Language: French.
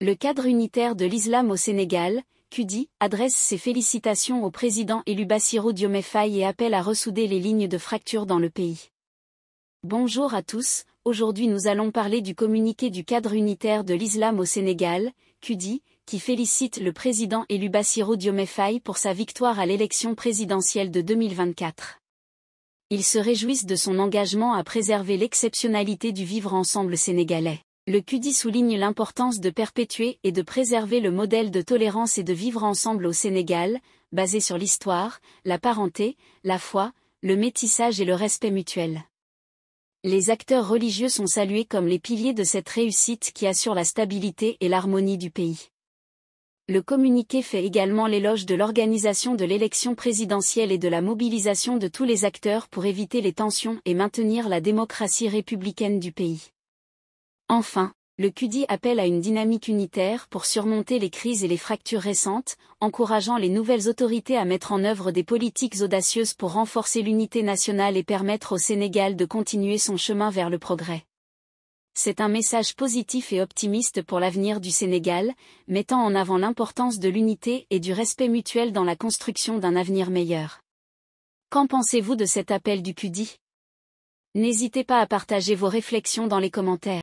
Le cadre unitaire de l'islam au Sénégal, QDI, adresse ses félicitations au président élu Bassirou et appelle à ressouder les lignes de fracture dans le pays. Bonjour à tous, aujourd'hui nous allons parler du communiqué du cadre unitaire de l'islam au Sénégal, QDI, qui félicite le président élu Bassirou pour sa victoire à l'élection présidentielle de 2024. Ils se réjouissent de son engagement à préserver l'exceptionnalité du vivre ensemble sénégalais le CUDI souligne l'importance de perpétuer et de préserver le modèle de tolérance et de vivre ensemble au Sénégal, basé sur l'histoire, la parenté, la foi, le métissage et le respect mutuel. Les acteurs religieux sont salués comme les piliers de cette réussite qui assure la stabilité et l'harmonie du pays. Le communiqué fait également l'éloge de l'organisation de l'élection présidentielle et de la mobilisation de tous les acteurs pour éviter les tensions et maintenir la démocratie républicaine du pays. Enfin, le CUDI appelle à une dynamique unitaire pour surmonter les crises et les fractures récentes, encourageant les nouvelles autorités à mettre en œuvre des politiques audacieuses pour renforcer l'unité nationale et permettre au Sénégal de continuer son chemin vers le progrès. C'est un message positif et optimiste pour l'avenir du Sénégal, mettant en avant l'importance de l'unité et du respect mutuel dans la construction d'un avenir meilleur. Qu'en pensez-vous de cet appel du CUDI N'hésitez pas à partager vos réflexions dans les commentaires.